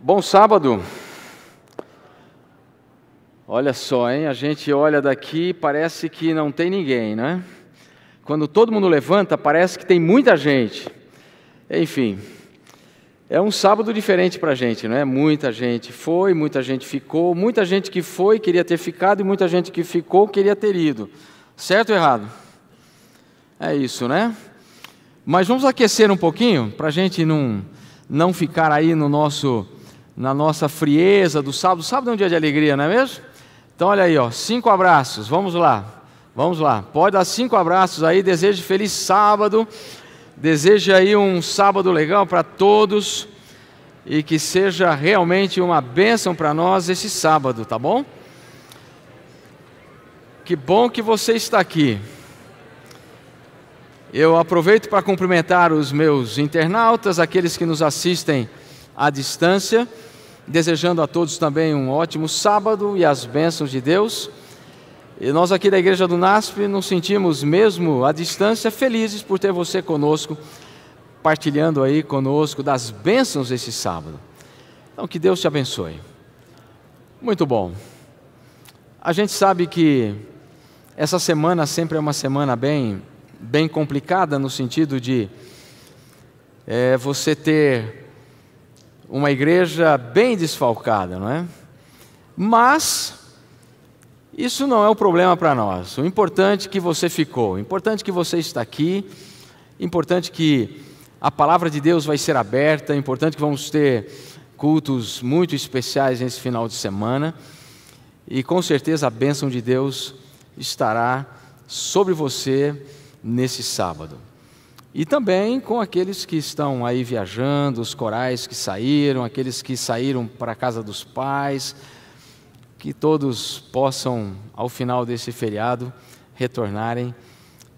Bom sábado. Olha só, hein? A gente olha daqui, parece que não tem ninguém, né? Quando todo mundo levanta, parece que tem muita gente. Enfim, é um sábado diferente para a gente, não é? Muita gente foi, muita gente ficou, muita gente que foi queria ter ficado e muita gente que ficou queria ter ido. Certo ou errado? É isso, né? Mas vamos aquecer um pouquinho para a gente não, não ficar aí no nosso na nossa frieza do sábado. Sábado é um dia de alegria, não é mesmo? Então olha aí, ó, cinco abraços. Vamos lá. Vamos lá. Pode dar cinco abraços aí. Desejo feliz sábado. Desejo aí um sábado legal para todos e que seja realmente uma bênção para nós esse sábado, tá bom? Que bom que você está aqui. Eu aproveito para cumprimentar os meus internautas, aqueles que nos assistem à distância desejando a todos também um ótimo sábado e as bênçãos de Deus. E nós aqui da Igreja do NASP nos sentimos, mesmo à distância, felizes por ter você conosco, partilhando aí conosco das bênçãos desse sábado. Então, que Deus te abençoe. Muito bom. A gente sabe que essa semana sempre é uma semana bem, bem complicada no sentido de é, você ter uma igreja bem desfalcada, não é? Mas isso não é o um problema para nós. O importante é que você ficou, o importante é que você está aqui, o importante é que a palavra de Deus vai ser aberta, o importante é que vamos ter cultos muito especiais nesse final de semana. E com certeza a bênção de Deus estará sobre você nesse sábado. E também com aqueles que estão aí viajando, os corais que saíram, aqueles que saíram para a casa dos pais, que todos possam, ao final desse feriado, retornarem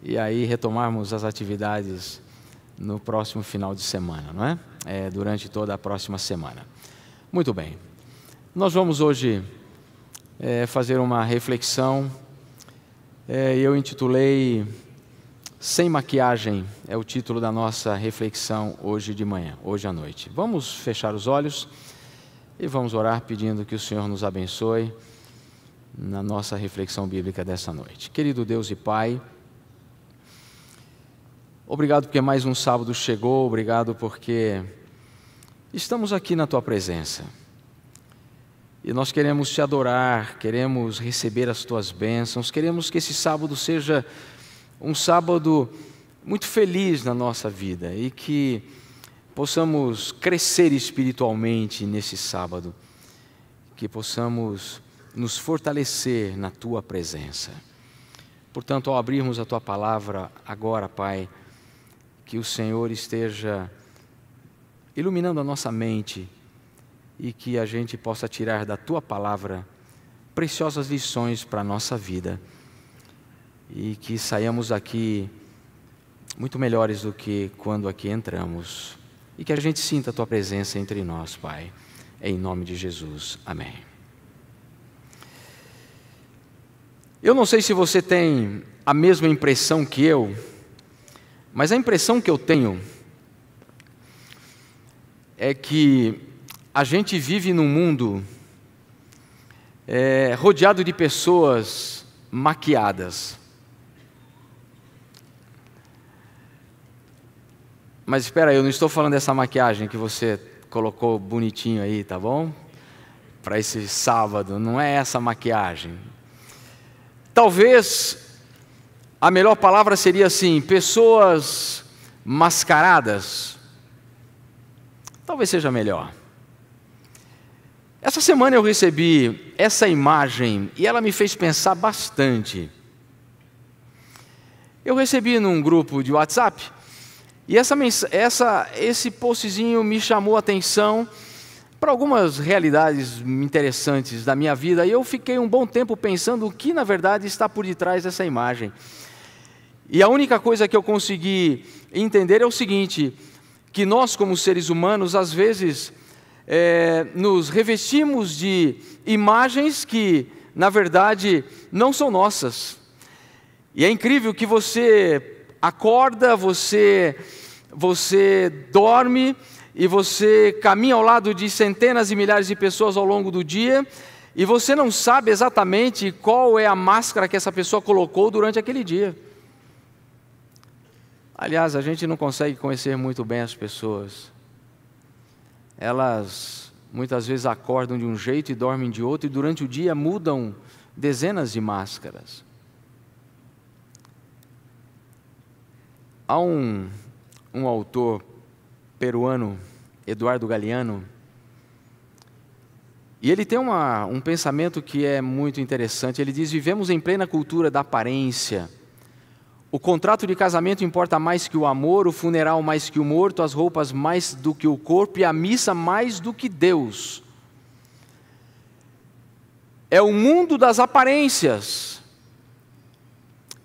e aí retomarmos as atividades no próximo final de semana, não é? é? durante toda a próxima semana. Muito bem. Nós vamos hoje é, fazer uma reflexão. É, eu intitulei sem maquiagem é o título da nossa reflexão hoje de manhã, hoje à noite. Vamos fechar os olhos e vamos orar pedindo que o Senhor nos abençoe na nossa reflexão bíblica dessa noite. Querido Deus e Pai, obrigado porque mais um sábado chegou, obrigado porque estamos aqui na tua presença. E nós queremos te adorar, queremos receber as tuas bênçãos, queremos que esse sábado seja um sábado muito feliz na nossa vida e que possamos crescer espiritualmente nesse sábado, que possamos nos fortalecer na tua presença. Portanto, ao abrirmos a tua palavra agora, Pai, que o Senhor esteja iluminando a nossa mente e que a gente possa tirar da tua palavra preciosas lições para a nossa vida e que saiamos aqui muito melhores do que quando aqui entramos. E que a gente sinta a tua presença entre nós, Pai. Em nome de Jesus. Amém. Eu não sei se você tem a mesma impressão que eu, mas a impressão que eu tenho é que a gente vive num mundo é, rodeado de pessoas maquiadas. Mas espera aí, eu não estou falando dessa maquiagem que você colocou bonitinho aí, tá bom? Para esse sábado, não é essa maquiagem. Talvez a melhor palavra seria assim: pessoas mascaradas. Talvez seja melhor. Essa semana eu recebi essa imagem e ela me fez pensar bastante. Eu recebi num grupo de WhatsApp e essa, essa, esse postzinho me chamou a atenção para algumas realidades interessantes da minha vida e eu fiquei um bom tempo pensando o que na verdade está por detrás dessa imagem. E a única coisa que eu consegui entender é o seguinte: que nós, como seres humanos, às vezes é, nos revestimos de imagens que, na verdade, não são nossas. E é incrível que você acorda, você você dorme e você caminha ao lado de centenas e milhares de pessoas ao longo do dia e você não sabe exatamente qual é a máscara que essa pessoa colocou durante aquele dia. Aliás, a gente não consegue conhecer muito bem as pessoas. Elas muitas vezes acordam de um jeito e dormem de outro, e durante o dia mudam dezenas de máscaras. Há um um autor peruano, Eduardo Galeano, e ele tem uma, um pensamento que é muito interessante. Ele diz: Vivemos em plena cultura da aparência. O contrato de casamento importa mais que o amor, o funeral mais que o morto, as roupas mais do que o corpo e a missa mais do que Deus. É o mundo das aparências.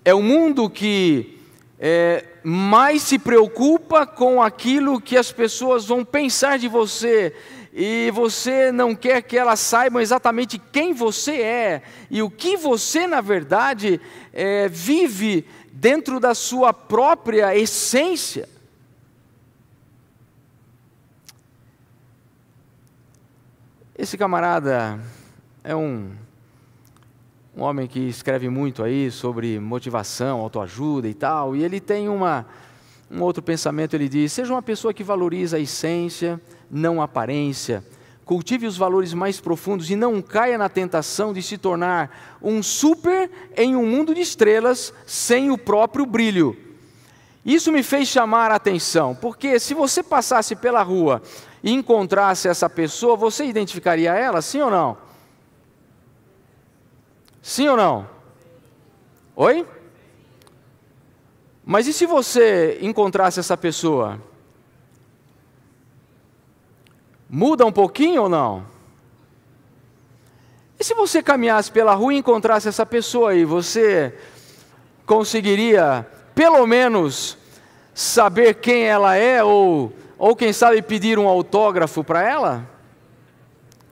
É o mundo que é, mais se preocupa com aquilo que as pessoas vão pensar de você e você não quer que elas saibam exatamente quem você é e o que você, na verdade, é, vive dentro da sua própria essência. Esse camarada é um um homem que escreve muito aí sobre motivação, autoajuda e tal, e ele tem uma, um outro pensamento, ele diz: seja uma pessoa que valoriza a essência, não a aparência. Cultive os valores mais profundos e não caia na tentação de se tornar um super em um mundo de estrelas sem o próprio brilho. Isso me fez chamar a atenção, porque se você passasse pela rua e encontrasse essa pessoa, você identificaria ela, sim ou não? Sim ou não? Oi? Mas e se você encontrasse essa pessoa? Muda um pouquinho ou não? E se você caminhasse pela rua e encontrasse essa pessoa aí, você conseguiria, pelo menos, saber quem ela é ou, ou quem sabe, pedir um autógrafo para ela?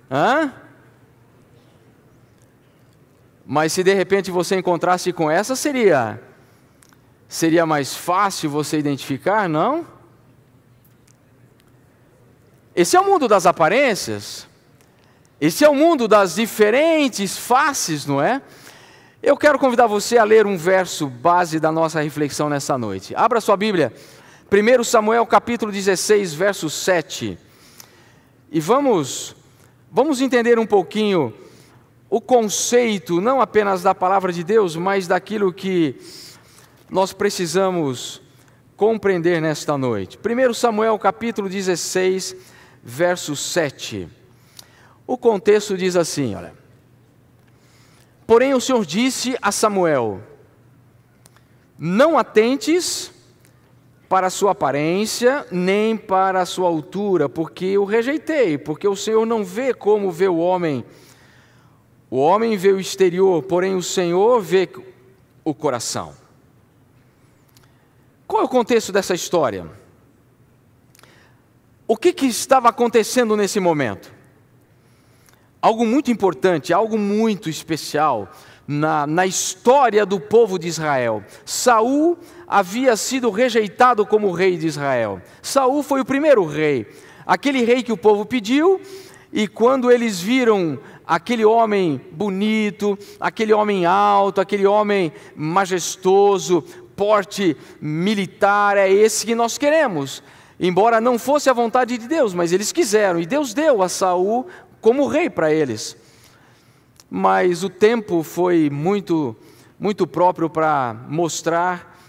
Hã? Mas se de repente você encontrasse com essa, seria seria mais fácil você identificar, não? Esse é o mundo das aparências. Esse é o mundo das diferentes faces, não é? Eu quero convidar você a ler um verso base da nossa reflexão nessa noite. Abra sua Bíblia, 1 Samuel capítulo 16, verso 7. E vamos, vamos entender um pouquinho o conceito não apenas da palavra de Deus, mas daquilo que nós precisamos compreender nesta noite. 1 Samuel capítulo 16, verso 7. O contexto diz assim, olha: Porém o Senhor disse a Samuel: Não atentes para a sua aparência, nem para a sua altura, porque o rejeitei, porque o Senhor não vê como vê o homem o homem vê o exterior, porém o Senhor vê o coração. Qual é o contexto dessa história? O que, que estava acontecendo nesse momento? Algo muito importante, algo muito especial na, na história do povo de Israel. Saul havia sido rejeitado como rei de Israel. Saul foi o primeiro rei, aquele rei que o povo pediu, e quando eles viram aquele homem bonito, aquele homem alto, aquele homem majestoso, porte militar, é esse que nós queremos. Embora não fosse a vontade de Deus, mas eles quiseram, e Deus deu a Saul como rei para eles. Mas o tempo foi muito muito próprio para mostrar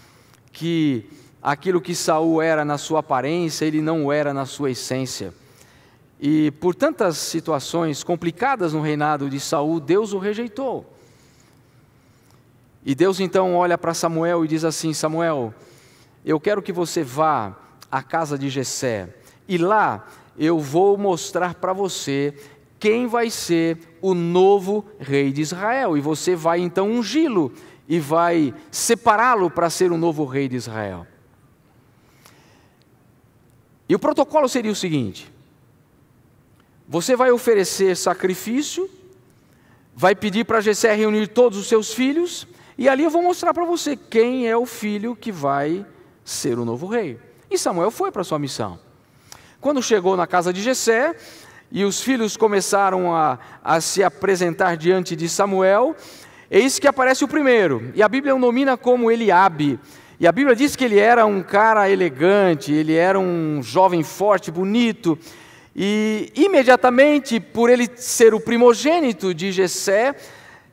que aquilo que Saul era na sua aparência, ele não era na sua essência. E por tantas situações complicadas no reinado de Saul, Deus o rejeitou. E Deus então olha para Samuel e diz assim: Samuel, eu quero que você vá à casa de Jessé e lá eu vou mostrar para você quem vai ser o novo rei de Israel e você vai então ungí-lo e vai separá-lo para ser o novo rei de Israel. E o protocolo seria o seguinte: você vai oferecer sacrifício, vai pedir para Jessé reunir todos os seus filhos, e ali eu vou mostrar para você quem é o filho que vai ser o novo rei. E Samuel foi para sua missão. Quando chegou na casa de Jessé, e os filhos começaram a, a se apresentar diante de Samuel, eis que aparece o primeiro, e a Bíblia o nomina como Eliabe. E a Bíblia diz que ele era um cara elegante, ele era um jovem forte, bonito, e imediatamente, por ele ser o primogênito de Jessé,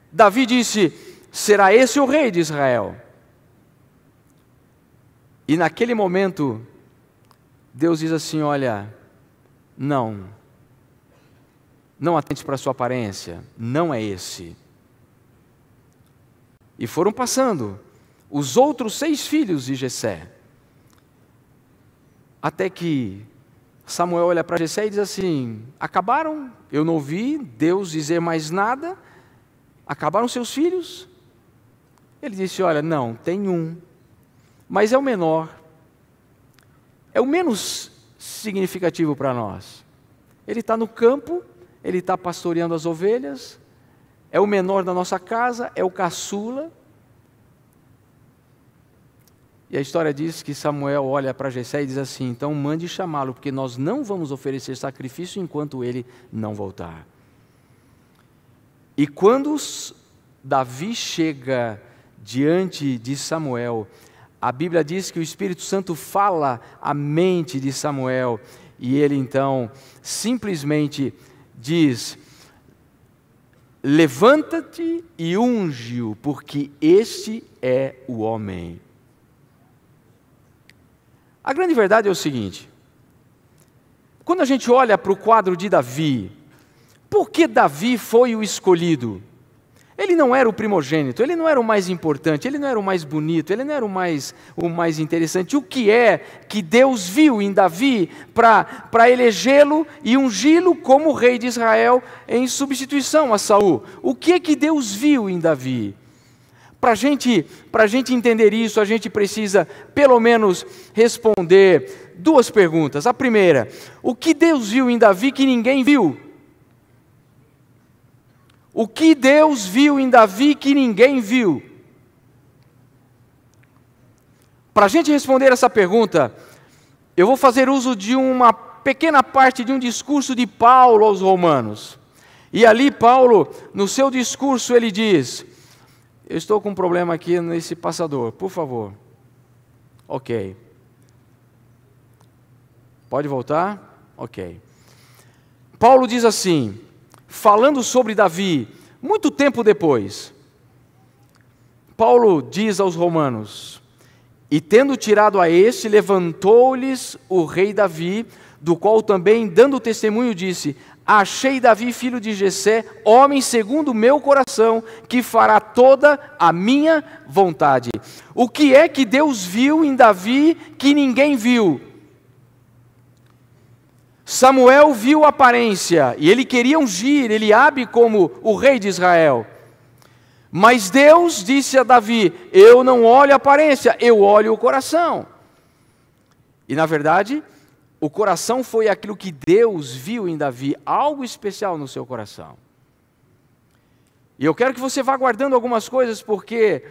Davi disse: Será esse o rei de Israel? E naquele momento, Deus diz assim: Olha, não, não atente para a sua aparência, não é esse. E foram passando os outros seis filhos de Jessé, até que Samuel olha para Jessé e diz assim: Acabaram, eu não ouvi Deus dizer mais nada, acabaram seus filhos? Ele disse: Olha, não, tem um, mas é o menor, é o menos significativo para nós. Ele está no campo, ele está pastoreando as ovelhas, é o menor da nossa casa, é o caçula e a história diz que Samuel olha para Jessé e diz assim: "Então mande chamá-lo, porque nós não vamos oferecer sacrifício enquanto ele não voltar". E quando Davi chega diante de Samuel, a Bíblia diz que o Espírito Santo fala à mente de Samuel e ele então simplesmente diz: Levanta-te e unge-o, porque este é o homem. A grande verdade é o seguinte: quando a gente olha para o quadro de Davi, por que Davi foi o escolhido? Ele não era o primogênito, ele não era o mais importante, ele não era o mais bonito, ele não era o mais, o mais interessante. O que é que Deus viu em Davi para elegê-lo e ungí-lo como rei de Israel em substituição a Saul? O que é que Deus viu em Davi? Para gente, a gente entender isso, a gente precisa, pelo menos, responder duas perguntas. A primeira, o que Deus viu em Davi que ninguém viu? O que Deus viu em Davi que ninguém viu? Para a gente responder essa pergunta, eu vou fazer uso de uma pequena parte de um discurso de Paulo aos Romanos. E ali, Paulo, no seu discurso, ele diz: eu estou com um problema aqui nesse passador, por favor. Ok. Pode voltar? Ok. Paulo diz assim, falando sobre Davi, muito tempo depois, Paulo diz aos romanos: E tendo tirado a este, levantou-lhes o rei Davi, do qual também, dando testemunho, disse: Achei Davi, filho de Jessé, homem segundo o meu coração, que fará toda a minha vontade. O que é que Deus viu em Davi que ninguém viu? Samuel viu a aparência e ele queria ungir Eliabe como o rei de Israel. Mas Deus disse a Davi: Eu não olho a aparência, eu olho o coração. E na verdade, o coração foi aquilo que Deus viu em Davi, algo especial no seu coração. E eu quero que você vá guardando algumas coisas, porque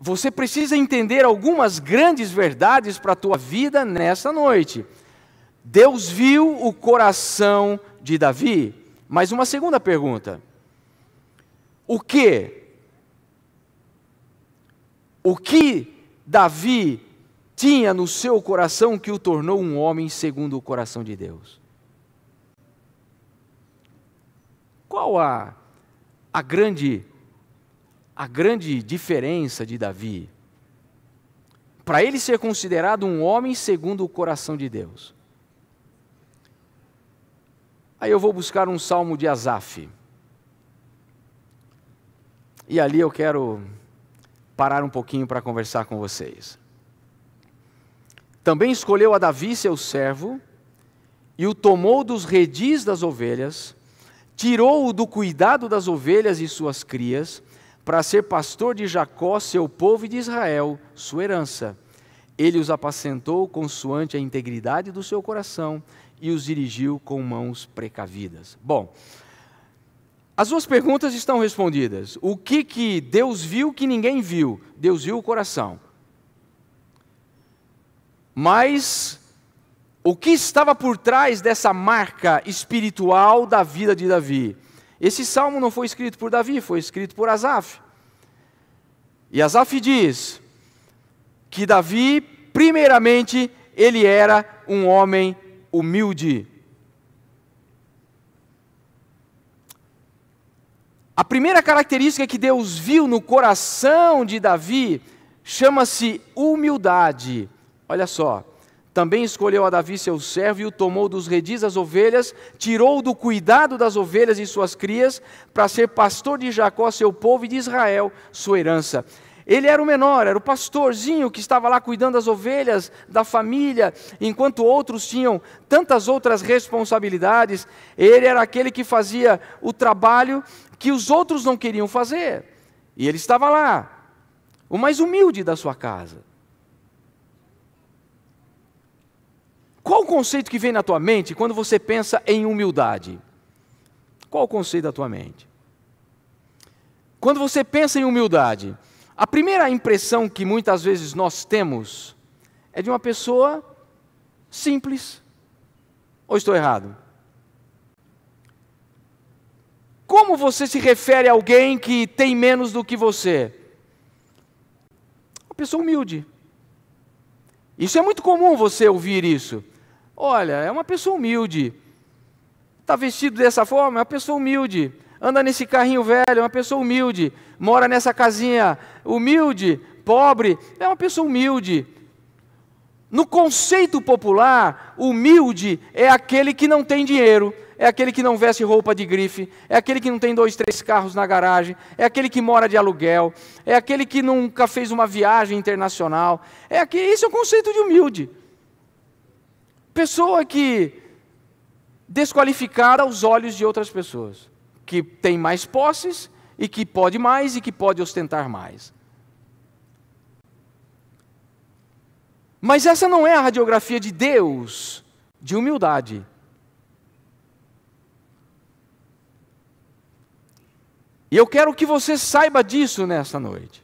você precisa entender algumas grandes verdades para a tua vida nessa noite. Deus viu o coração de Davi. Mas uma segunda pergunta: o que? O que Davi tinha no seu coração que o tornou um homem segundo o coração de Deus. Qual a, a grande a grande diferença de Davi? Para ele ser considerado um homem segundo o coração de Deus. Aí eu vou buscar um salmo de Asaf. E ali eu quero parar um pouquinho para conversar com vocês. Também escolheu a Davi, seu servo, e o tomou dos redis das ovelhas, tirou-o do cuidado das ovelhas e suas crias, para ser pastor de Jacó, seu povo e de Israel, sua herança. Ele os apacentou consoante a integridade do seu coração e os dirigiu com mãos precavidas. Bom, as duas perguntas estão respondidas. O que, que Deus viu que ninguém viu? Deus viu o coração. Mas o que estava por trás dessa marca espiritual da vida de Davi? Esse salmo não foi escrito por Davi, foi escrito por Asaf. E Asaf diz que Davi, primeiramente, ele era um homem humilde. A primeira característica que Deus viu no coração de Davi chama-se humildade. Olha só. Também escolheu a Davi seu servo e o tomou dos redis das ovelhas, tirou do cuidado das ovelhas e suas crias, para ser pastor de Jacó, seu povo, e de Israel, sua herança. Ele era o menor, era o pastorzinho que estava lá cuidando das ovelhas, da família, enquanto outros tinham tantas outras responsabilidades. Ele era aquele que fazia o trabalho que os outros não queriam fazer. E ele estava lá, o mais humilde da sua casa. Qual o conceito que vem na tua mente quando você pensa em humildade? Qual o conceito da tua mente? Quando você pensa em humildade, a primeira impressão que muitas vezes nós temos é de uma pessoa simples. Ou estou errado? Como você se refere a alguém que tem menos do que você? Uma pessoa humilde. Isso é muito comum você ouvir isso. Olha, é uma pessoa humilde. Está vestido dessa forma, é uma pessoa humilde. Anda nesse carrinho velho, é uma pessoa humilde. Mora nessa casinha humilde, pobre, é uma pessoa humilde. No conceito popular, humilde é aquele que não tem dinheiro, é aquele que não veste roupa de grife, é aquele que não tem dois, três carros na garagem, é aquele que mora de aluguel, é aquele que nunca fez uma viagem internacional. É aquele, esse é o conceito de humilde pessoa que desqualificar aos olhos de outras pessoas, que tem mais posses e que pode mais e que pode ostentar mais. Mas essa não é a radiografia de Deus de humildade. E eu quero que você saiba disso nesta noite.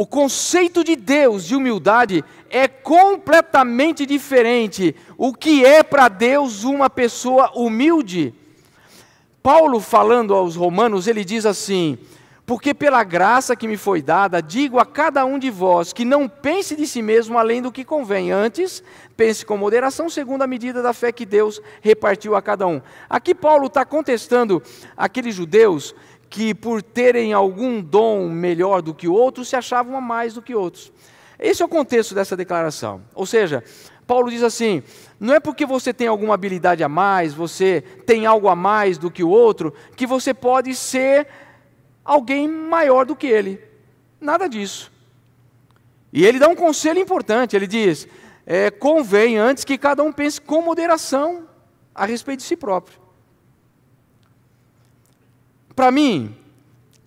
O conceito de Deus de humildade é completamente diferente. O que é para Deus uma pessoa humilde? Paulo, falando aos Romanos, ele diz assim: Porque pela graça que me foi dada, digo a cada um de vós que não pense de si mesmo além do que convém, antes pense com moderação, segundo a medida da fé que Deus repartiu a cada um. Aqui, Paulo está contestando aqueles judeus que, por terem algum dom melhor do que outros, se achavam a mais do que outros. Esse é o contexto dessa declaração. Ou seja, Paulo diz assim: não é porque você tem alguma habilidade a mais, você tem algo a mais do que o outro, que você pode ser alguém maior do que ele. Nada disso. E ele dá um conselho importante: ele diz, é, convém antes que cada um pense com moderação a respeito de si próprio para mim,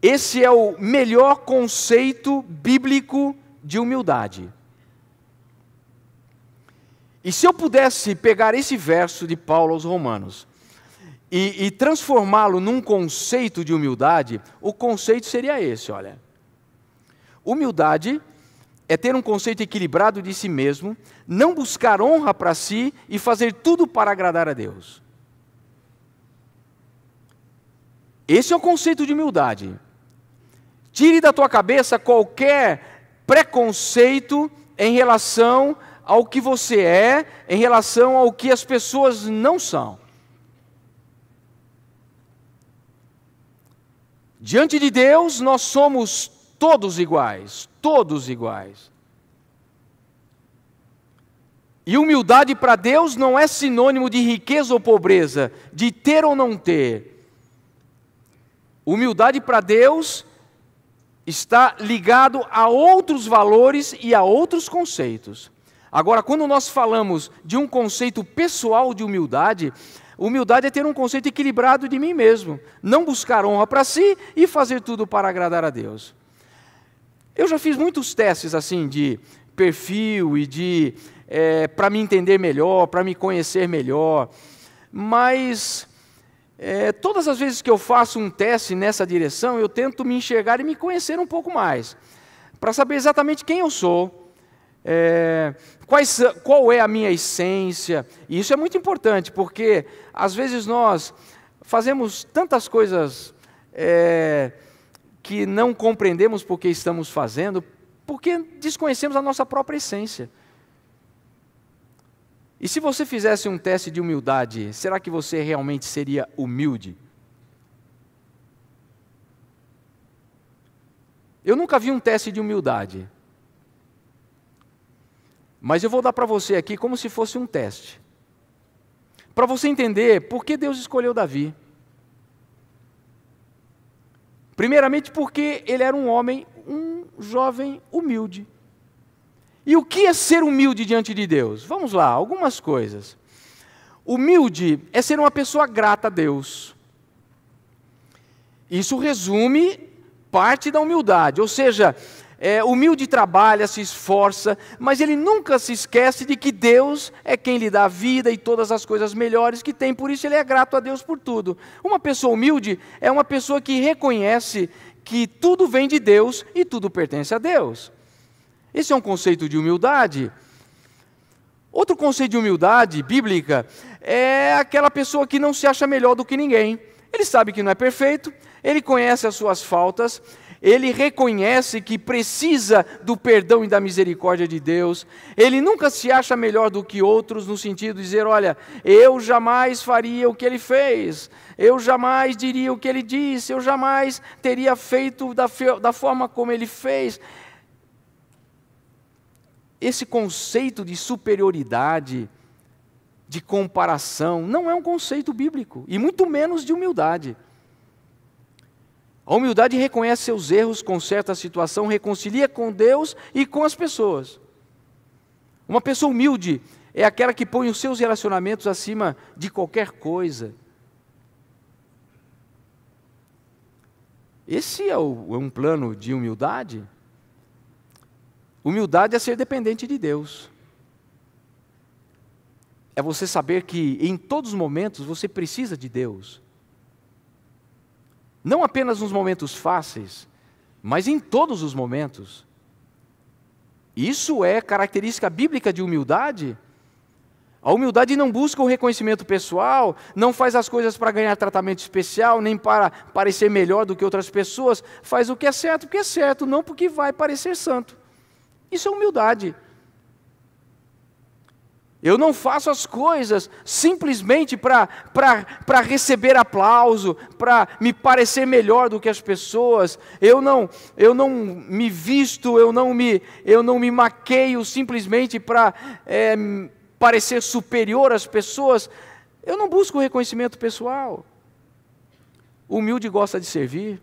esse é o melhor conceito bíblico de humildade. E se eu pudesse pegar esse verso de Paulo aos Romanos e, e transformá-lo num conceito de humildade, o conceito seria esse: olha. Humildade é ter um conceito equilibrado de si mesmo, não buscar honra para si e fazer tudo para agradar a Deus. Esse é o conceito de humildade. Tire da tua cabeça qualquer preconceito em relação ao que você é, em relação ao que as pessoas não são. Diante de Deus, nós somos todos iguais, todos iguais. E humildade para Deus não é sinônimo de riqueza ou pobreza, de ter ou não ter. Humildade para Deus está ligado a outros valores e a outros conceitos. Agora, quando nós falamos de um conceito pessoal de humildade, humildade é ter um conceito equilibrado de mim mesmo, não buscar honra para si e fazer tudo para agradar a Deus. Eu já fiz muitos testes assim de perfil e de é, eh, para me entender melhor, para me conhecer melhor, mas é, todas as vezes que eu faço um teste nessa direção, eu tento me enxergar e me conhecer um pouco mais, para saber exatamente quem eu sou, é, quais, qual é a minha essência. E isso é muito importante, porque às vezes nós fazemos tantas coisas é, que não compreendemos porque estamos fazendo, porque desconhecemos a nossa própria essência. E se você fizesse um teste de humildade, será que você realmente seria humilde? Eu nunca vi um teste de humildade. Mas eu vou dar para você aqui como se fosse um teste. Para você entender por que Deus escolheu Davi. Primeiramente, porque ele era um homem, um jovem humilde. E o que é ser humilde diante de Deus? Vamos lá, algumas coisas. Humilde é ser uma pessoa grata a Deus. Isso resume parte da humildade, ou seja, é, humilde trabalha, se esforça, mas ele nunca se esquece de que Deus é quem lhe dá a vida e todas as coisas melhores que tem, por isso ele é grato a Deus por tudo. Uma pessoa humilde é uma pessoa que reconhece que tudo vem de Deus e tudo pertence a Deus. Esse é um conceito de humildade. Outro conceito de humildade bíblica é aquela pessoa que não se acha melhor do que ninguém. Ele sabe que não é perfeito, ele conhece as suas faltas, ele reconhece que precisa do perdão e da misericórdia de Deus. Ele nunca se acha melhor do que outros no sentido de dizer, olha, eu jamais faria o que ele fez, eu jamais diria o que ele disse, eu jamais teria feito da, da forma como ele fez esse conceito de superioridade, de comparação, não é um conceito bíblico, e muito menos de humildade. A humildade reconhece seus erros, conserta a situação, reconcilia com Deus e com as pessoas. Uma pessoa humilde é aquela que põe os seus relacionamentos acima de qualquer coisa. Esse é, o, é um plano de humildade Humildade é ser dependente de Deus. É você saber que em todos os momentos você precisa de Deus. Não apenas nos momentos fáceis, mas em todos os momentos. Isso é característica bíblica de humildade. A humildade não busca o reconhecimento pessoal, não faz as coisas para ganhar tratamento especial, nem para parecer melhor do que outras pessoas, faz o que é certo porque é certo, não porque vai parecer santo. Isso é humildade. Eu não faço as coisas simplesmente para receber aplauso, para me parecer melhor do que as pessoas. Eu não, eu não me visto, eu não me, eu não me maqueio simplesmente para é, parecer superior às pessoas. Eu não busco reconhecimento pessoal. humilde gosta de servir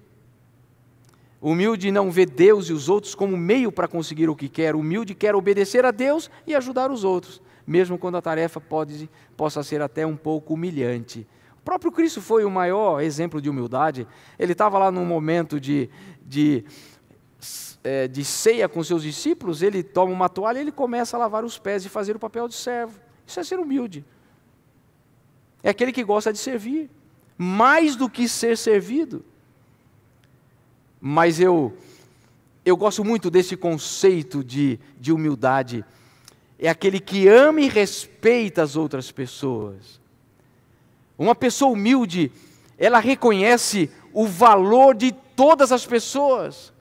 humilde não vê Deus e os outros como meio para conseguir o que quer. humilde quer obedecer a Deus e ajudar os outros, mesmo quando a tarefa pode, possa ser até um pouco humilhante. O próprio Cristo foi o maior exemplo de humildade. Ele estava lá num momento de, de, é, de ceia com seus discípulos, ele toma uma toalha e ele começa a lavar os pés e fazer o papel de servo. Isso é ser humilde. É aquele que gosta de servir, mais do que ser servido. Mas eu, eu gosto muito desse conceito de, de humildade. É aquele que ama e respeita as outras pessoas. Uma pessoa humilde, ela reconhece o valor de todas as pessoas.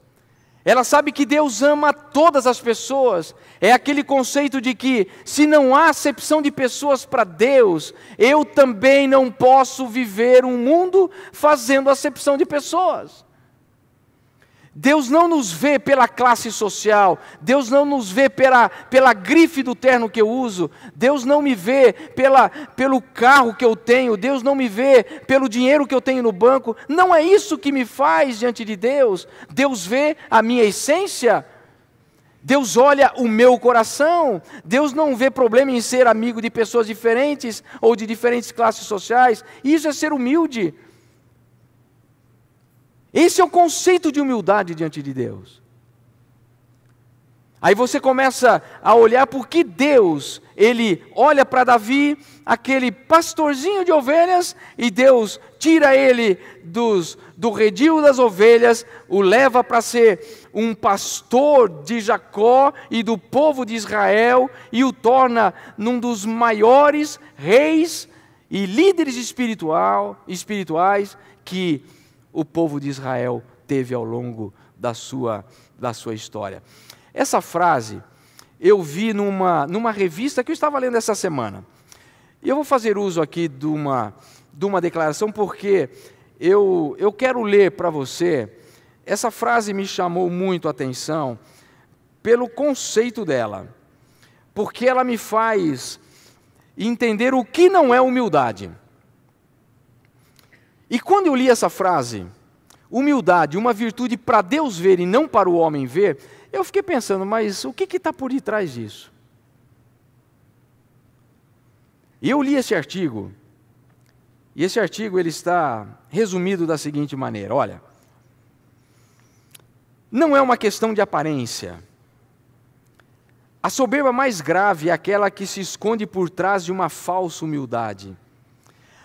Ela sabe que Deus ama todas as pessoas. É aquele conceito de que, se não há acepção de pessoas para Deus, eu também não posso viver um mundo fazendo acepção de pessoas. Deus não nos vê pela classe social, Deus não nos vê pela, pela grife do terno que eu uso, Deus não me vê pela, pelo carro que eu tenho, Deus não me vê pelo dinheiro que eu tenho no banco, não é isso que me faz diante de Deus. Deus vê a minha essência, Deus olha o meu coração, Deus não vê problema em ser amigo de pessoas diferentes ou de diferentes classes sociais, isso é ser humilde. Esse é o conceito de humildade diante de Deus. Aí você começa a olhar porque Deus, ele olha para Davi, aquele pastorzinho de ovelhas, e Deus tira ele dos, do redil das ovelhas, o leva para ser um pastor de Jacó e do povo de Israel, e o torna num dos maiores reis e líderes espiritual, espirituais que o povo de Israel teve ao longo da sua, da sua história. Essa frase eu vi numa, numa revista que eu estava lendo essa semana. E eu vou fazer uso aqui de uma, de uma declaração, porque eu, eu quero ler para você. Essa frase me chamou muito a atenção pelo conceito dela, porque ela me faz entender o que não é humildade. E quando eu li essa frase, humildade, uma virtude para Deus ver e não para o homem ver, eu fiquei pensando, mas o que está por detrás disso? E eu li esse artigo, e esse artigo ele está resumido da seguinte maneira: olha, não é uma questão de aparência. A soberba mais grave é aquela que se esconde por trás de uma falsa humildade.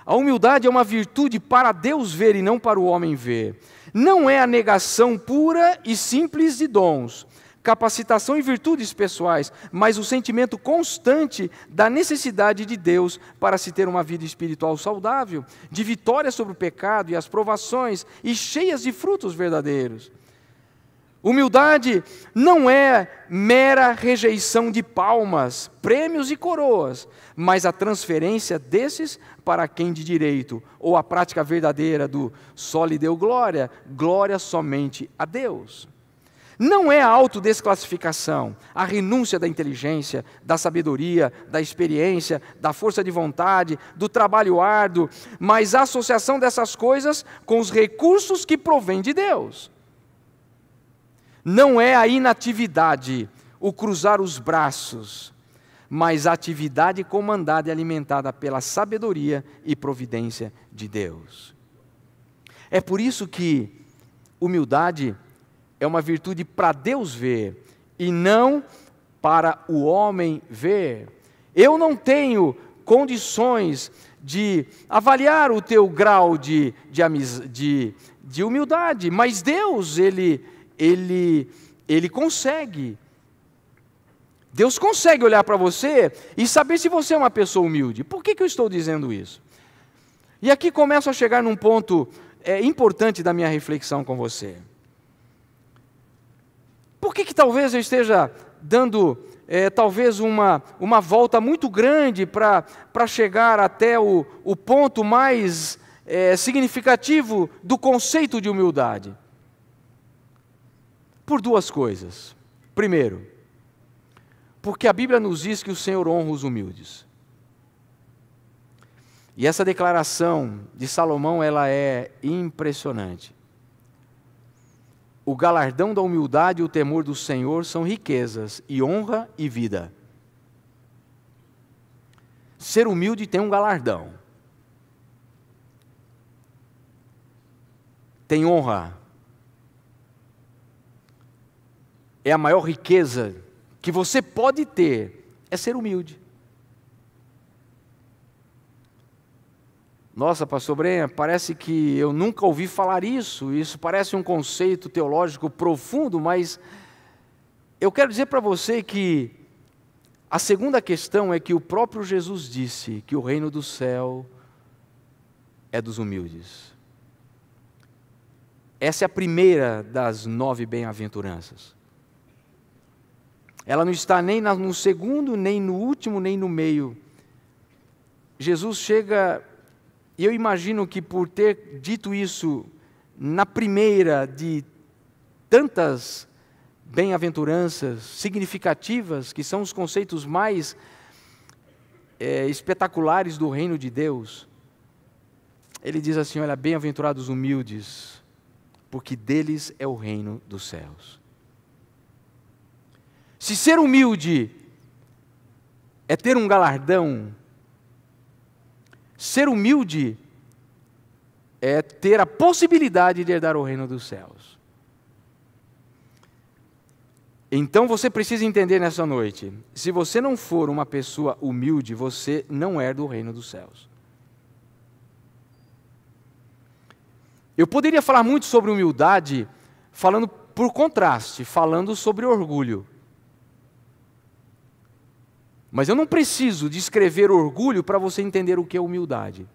A humildade é uma virtude para Deus ver e não para o homem ver. Não é a negação pura e simples de dons, capacitação e virtudes pessoais, mas o sentimento constante da necessidade de Deus para se ter uma vida espiritual saudável, de vitória sobre o pecado e as provações e cheias de frutos verdadeiros. Humildade não é mera rejeição de palmas, prêmios e coroas, mas a transferência desses para quem de direito, ou a prática verdadeira do só lhe deu glória, glória somente a Deus. Não é a autodesclassificação, a renúncia da inteligência, da sabedoria, da experiência, da força de vontade, do trabalho árduo, mas a associação dessas coisas com os recursos que provém de Deus não é a inatividade, o cruzar os braços, mas a atividade comandada e alimentada pela sabedoria e providência de Deus. É por isso que humildade é uma virtude para Deus ver e não para o homem ver. Eu não tenho condições de avaliar o teu grau de, de, de, de humildade, mas Deus, Ele ele, ele consegue. Deus consegue olhar para você e saber se você é uma pessoa humilde. Por que, que eu estou dizendo isso? E aqui começo a chegar num ponto é, importante da minha reflexão com você. Por que, que talvez eu esteja dando é, talvez uma, uma volta muito grande para chegar até o, o ponto mais é, significativo do conceito de humildade? Por duas coisas. Primeiro, porque a Bíblia nos diz que o Senhor honra os humildes. E essa declaração de Salomão, ela é impressionante. O galardão da humildade e o temor do Senhor são riquezas e honra e vida. Ser humilde tem um galardão. Tem honra. é a maior riqueza que você pode ter é ser humilde. Nossa, pastor Brenha, parece que eu nunca ouvi falar isso. Isso parece um conceito teológico profundo, mas eu quero dizer para você que a segunda questão é que o próprio Jesus disse que o reino do céu é dos humildes. Essa é a primeira das nove bem-aventuranças. Ela não está nem no segundo, nem no último, nem no meio. Jesus chega, e eu imagino que por ter dito isso na primeira de tantas bem-aventuranças significativas, que são os conceitos mais é, espetaculares do reino de Deus, ele diz assim: Olha, bem-aventurados humildes, porque deles é o reino dos céus. Se ser humilde é ter um galardão, ser humilde é ter a possibilidade de herdar o reino dos céus. Então você precisa entender nessa noite: se você não for uma pessoa humilde, você não herda o reino dos céus. Eu poderia falar muito sobre humildade, falando por contraste, falando sobre orgulho. Mas eu não preciso descrever orgulho para você entender o que é humildade.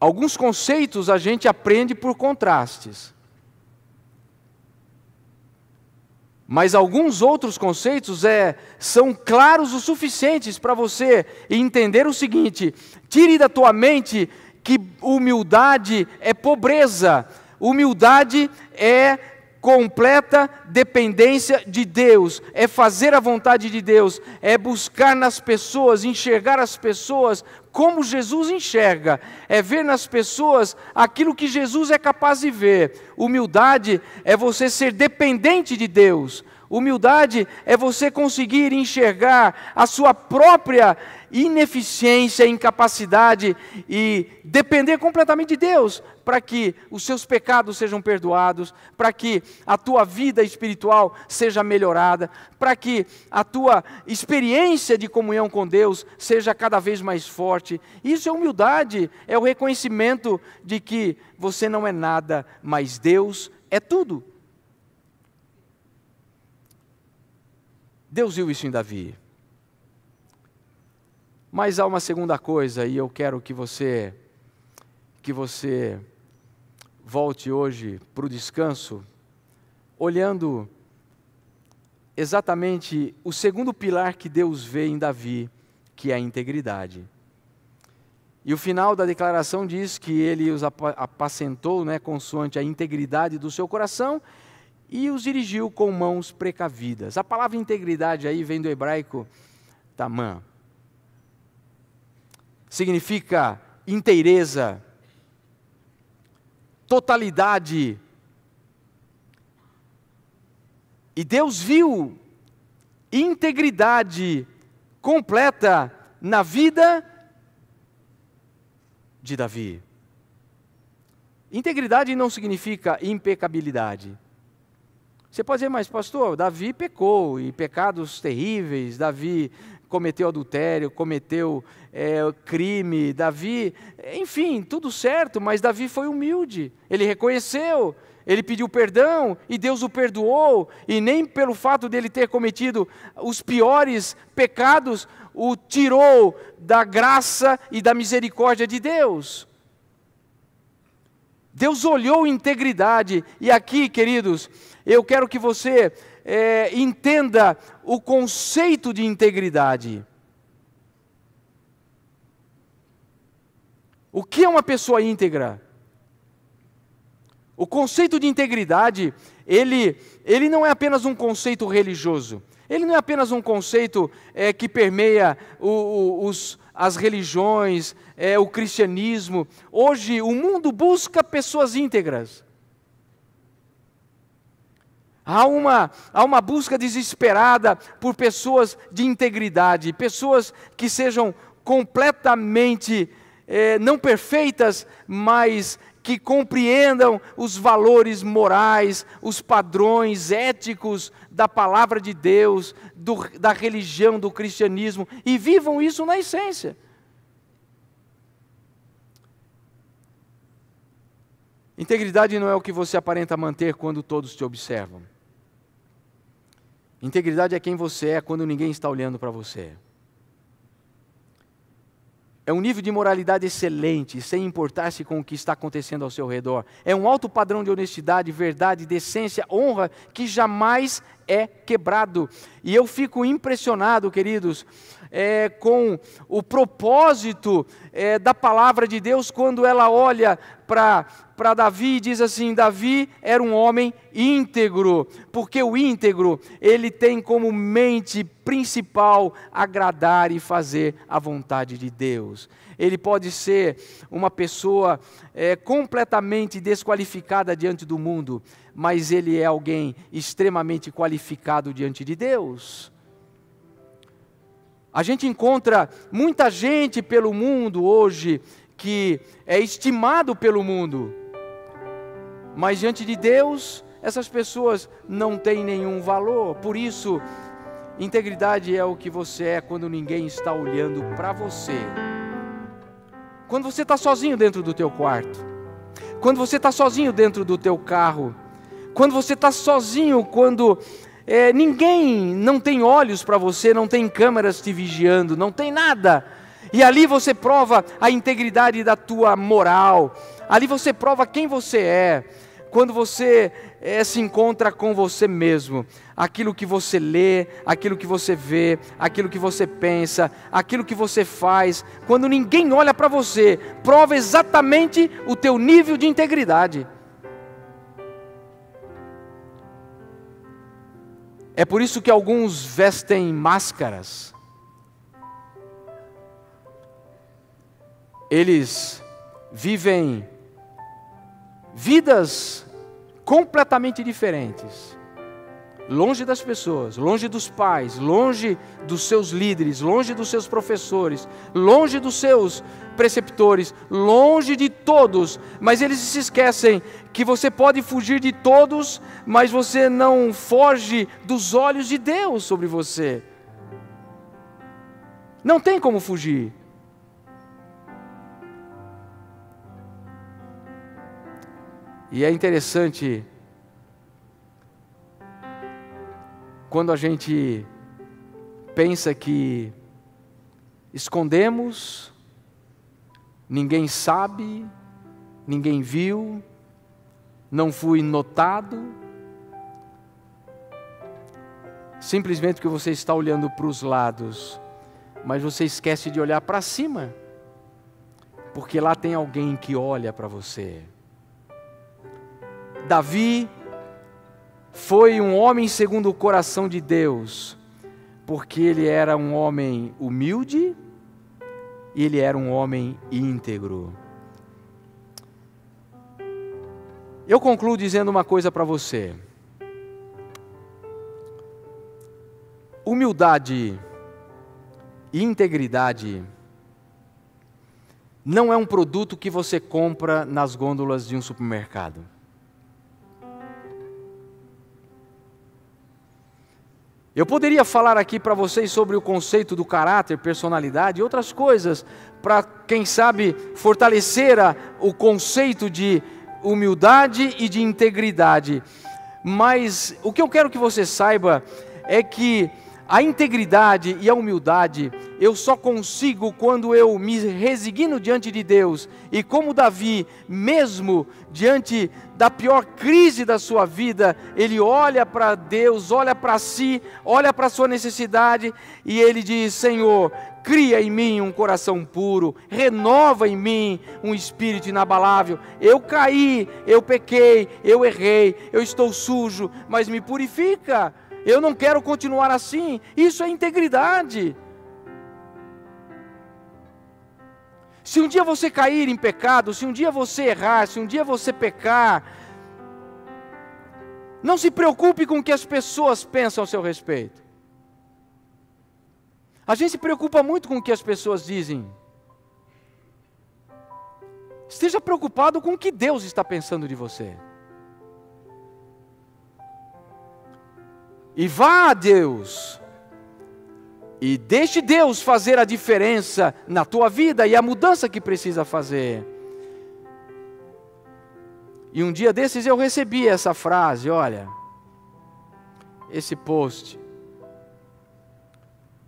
Alguns conceitos a gente aprende por contrastes. Mas alguns outros conceitos é, são claros o suficientes para você entender o seguinte: tire da tua mente que humildade é pobreza, humildade é completa dependência de Deus, é fazer a vontade de Deus, é buscar nas pessoas, enxergar as pessoas como Jesus enxerga, é ver nas pessoas aquilo que Jesus é capaz de ver. Humildade é você ser dependente de Deus. Humildade é você conseguir enxergar a sua própria ineficiência, incapacidade e depender completamente de Deus para que os seus pecados sejam perdoados, para que a tua vida espiritual seja melhorada, para que a tua experiência de comunhão com Deus seja cada vez mais forte. Isso é humildade, é o reconhecimento de que você não é nada, mas Deus é tudo. Deus viu isso em Davi. Mas há uma segunda coisa e eu quero que você que você volte hoje para o descanso, olhando exatamente o segundo pilar que Deus vê em Davi, que é a integridade. E o final da declaração diz que ele os apacentou, né, consoante a integridade do seu coração, e os dirigiu com mãos precavidas. A palavra integridade aí vem do hebraico tamã. Significa inteireza, totalidade. E Deus viu integridade completa na vida de Davi. Integridade não significa impecabilidade. Você pode dizer, mas pastor, Davi pecou e pecados terríveis, Davi cometeu adultério, cometeu é, crime, Davi, enfim, tudo certo, mas Davi foi humilde, ele reconheceu, ele pediu perdão e Deus o perdoou, e nem pelo fato dele ter cometido os piores pecados o tirou da graça e da misericórdia de Deus. Deus olhou integridade, e aqui, queridos, eu quero que você é, entenda o conceito de integridade. O que é uma pessoa íntegra? O conceito de integridade, ele, ele não é apenas um conceito religioso. Ele não é apenas um conceito é, que permeia o, o, os, as religiões, é, o cristianismo. Hoje, o mundo busca pessoas íntegras. Há uma, há uma busca desesperada por pessoas de integridade, pessoas que sejam completamente eh, não perfeitas, mas que compreendam os valores morais, os padrões éticos da palavra de Deus, do, da religião, do cristianismo, e vivam isso na essência. Integridade não é o que você aparenta manter quando todos te observam. Integridade é quem você é quando ninguém está olhando para você. É um nível de moralidade excelente, sem importar-se com o que está acontecendo ao seu redor. É um alto padrão de honestidade, verdade, decência, honra que jamais é quebrado. E eu fico impressionado, queridos, é, com o propósito é, da palavra de Deus quando ela olha para Davi e diz assim: Davi era um homem íntegro, porque o íntegro ele tem como mente principal agradar e fazer a vontade de Deus. Ele pode ser uma pessoa é, completamente desqualificada diante do mundo, mas ele é alguém extremamente qualificado diante de Deus. A gente encontra muita gente pelo mundo hoje que é estimado pelo mundo. Mas diante de Deus, essas pessoas não têm nenhum valor. Por isso, integridade é o que você é quando ninguém está olhando para você. Quando você está sozinho dentro do teu quarto, quando você está sozinho dentro do teu carro, quando você está sozinho, quando é, ninguém não tem olhos para você, não tem câmeras te vigiando, não tem nada e ali você prova a integridade da tua moral. Ali você prova quem você é. Quando você é, se encontra com você mesmo, aquilo que você lê, aquilo que você vê, aquilo que você pensa, aquilo que você faz, quando ninguém olha para você, prova exatamente o teu nível de integridade. É por isso que alguns vestem máscaras eles vivem vidas completamente diferentes. Longe das pessoas, longe dos pais, longe dos seus líderes, longe dos seus professores, longe dos seus preceptores, longe de todos, mas eles se esquecem que você pode fugir de todos, mas você não foge dos olhos de Deus sobre você. Não tem como fugir. E é interessante quando a gente pensa que escondemos, ninguém sabe, ninguém viu, não fui notado. Simplesmente que você está olhando para os lados, mas você esquece de olhar para cima, porque lá tem alguém que olha para você. Davi foi um homem segundo o coração de Deus, porque ele era um homem humilde e ele era um homem íntegro. Eu concluo dizendo uma coisa para você. Humildade e integridade não é um produto que você compra nas gôndolas de um supermercado. Eu poderia falar aqui para vocês sobre o conceito do caráter, personalidade e outras coisas, para, quem sabe, fortalecer a, o conceito de humildade e de integridade. Mas o que eu quero que você saiba é que a integridade e a humildade eu só consigo quando eu me resigno diante de Deus e, como Davi, mesmo diante da pior crise da sua vida, ele olha para Deus, olha para si, olha para a sua necessidade e ele diz: Senhor, cria em mim um coração puro, renova em mim um espírito inabalável. Eu caí, eu pequei, eu errei, eu estou sujo, mas me purifica eu não quero continuar assim. Isso é integridade. Se um dia você cair em pecado, se um dia você errar, se um dia você pecar, não se preocupe com o que as pessoas pensam a seu respeito. A gente se preocupa muito com o que as pessoas dizem. Esteja preocupado com o que Deus está pensando de você. e vá a Deus. E deixe Deus fazer a diferença na tua vida e a mudança que precisa fazer. E um dia desses eu recebi essa frase, olha, esse post.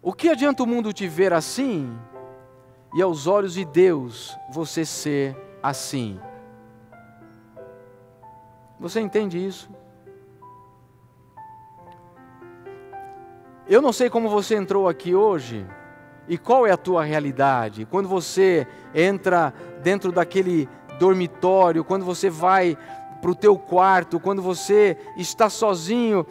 O que adianta o mundo te ver assim e aos olhos de Deus você ser assim? Você entende isso? Eu não sei como você entrou aqui hoje e qual é a tua realidade. Quando você entra dentro daquele dormitório, quando você vai para o teu quarto, quando você está sozinho,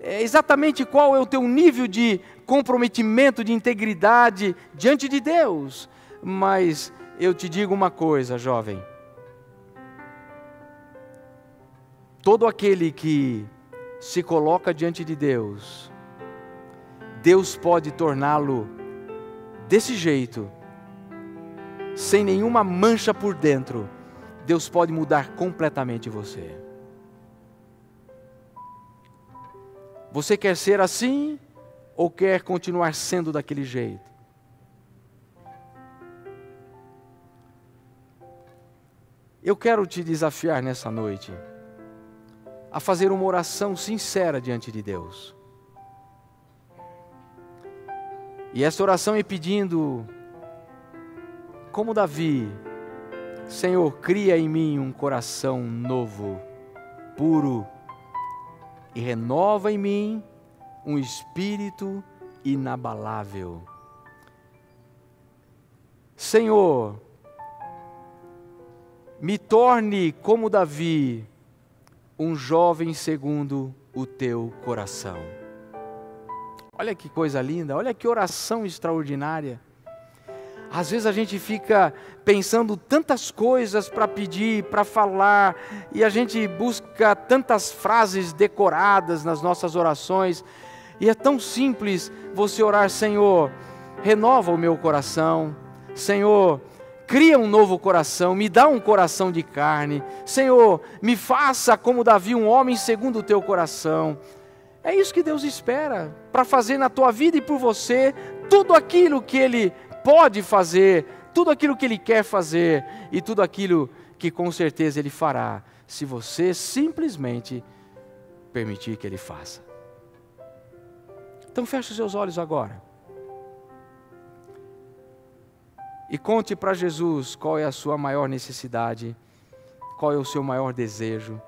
é exatamente qual é o teu nível de comprometimento, de integridade diante de Deus. Mas eu te digo uma coisa, jovem. Todo aquele que se coloca diante de Deus, Deus pode torná-lo desse jeito, sem nenhuma mancha por dentro. Deus pode mudar completamente você. Você quer ser assim ou quer continuar sendo daquele jeito? Eu quero te desafiar nessa noite a fazer uma oração sincera diante de Deus. E essa oração é pedindo, como Davi, Senhor, cria em mim um coração novo, puro, e renova em mim um espírito inabalável. Senhor, me torne como Davi, um jovem segundo o teu coração. Olha que coisa linda, olha que oração extraordinária. Às vezes a gente fica pensando tantas coisas para pedir, para falar, e a gente busca tantas frases decoradas nas nossas orações, e é tão simples você orar, Senhor, renova o meu coração, Senhor, cria um novo coração, me dá um coração de carne, Senhor, me faça como Davi, um homem segundo o teu coração. É isso que Deus espera para fazer na tua vida e por você tudo aquilo que Ele pode fazer, tudo aquilo que Ele quer fazer e tudo aquilo que com certeza Ele fará, se você simplesmente permitir que Ele faça. Então feche os seus olhos agora. E conte para Jesus qual é a sua maior necessidade, qual é o seu maior desejo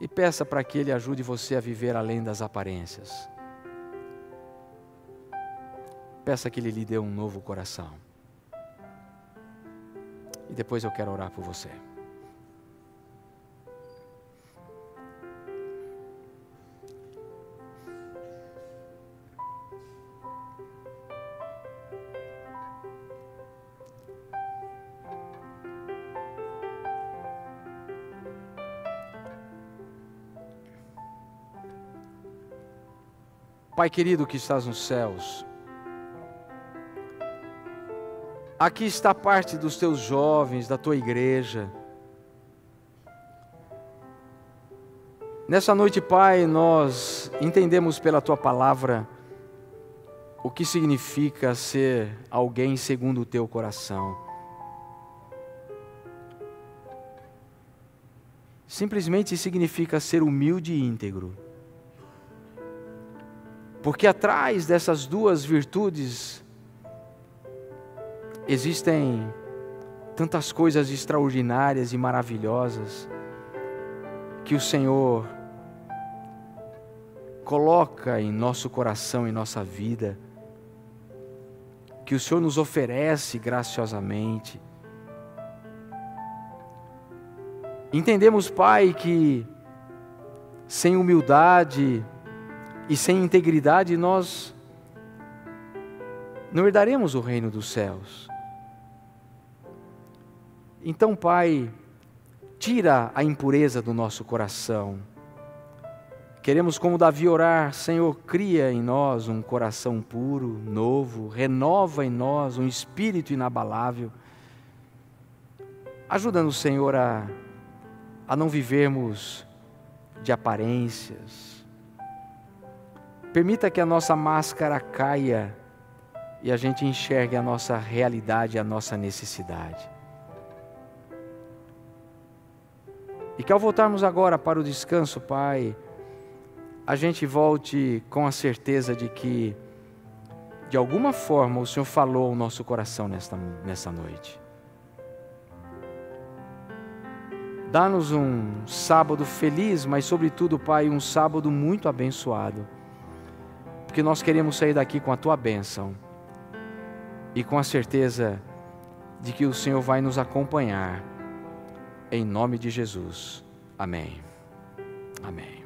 e peça para que Ele ajude você a viver além das aparências. Peça que Ele lhe dê um novo coração. E depois eu quero orar por você. Pai querido que estás nos céus, aqui está parte dos teus jovens, da tua igreja. Nessa noite, Pai, nós entendemos pela tua palavra o que significa ser alguém segundo o teu coração. Simplesmente significa ser humilde e íntegro. Porque atrás dessas duas virtudes existem tantas coisas extraordinárias e maravilhosas que o Senhor coloca em nosso coração e nossa vida, que o Senhor nos oferece graciosamente. Entendemos, Pai, que sem humildade, e sem integridade nós não herdaremos o reino dos céus. Então, Pai, tira a impureza do nosso coração. Queremos, como Davi, orar: Senhor, cria em nós um coração puro, novo, renova em nós um espírito inabalável. Ajuda-nos, Senhor, a, a não vivermos de aparências, Permita que a nossa máscara caia e a gente enxergue a nossa realidade, a nossa necessidade. E que ao voltarmos agora para o descanso, Pai, a gente volte com a certeza de que, de alguma forma, o Senhor falou ao nosso coração nesta, nessa noite. Dá-nos um sábado feliz, mas, sobretudo, Pai, um sábado muito abençoado porque nós queremos sair daqui com a tua bênção e com a certeza de que o Senhor vai nos acompanhar. Em nome de Jesus. Amém. Amém.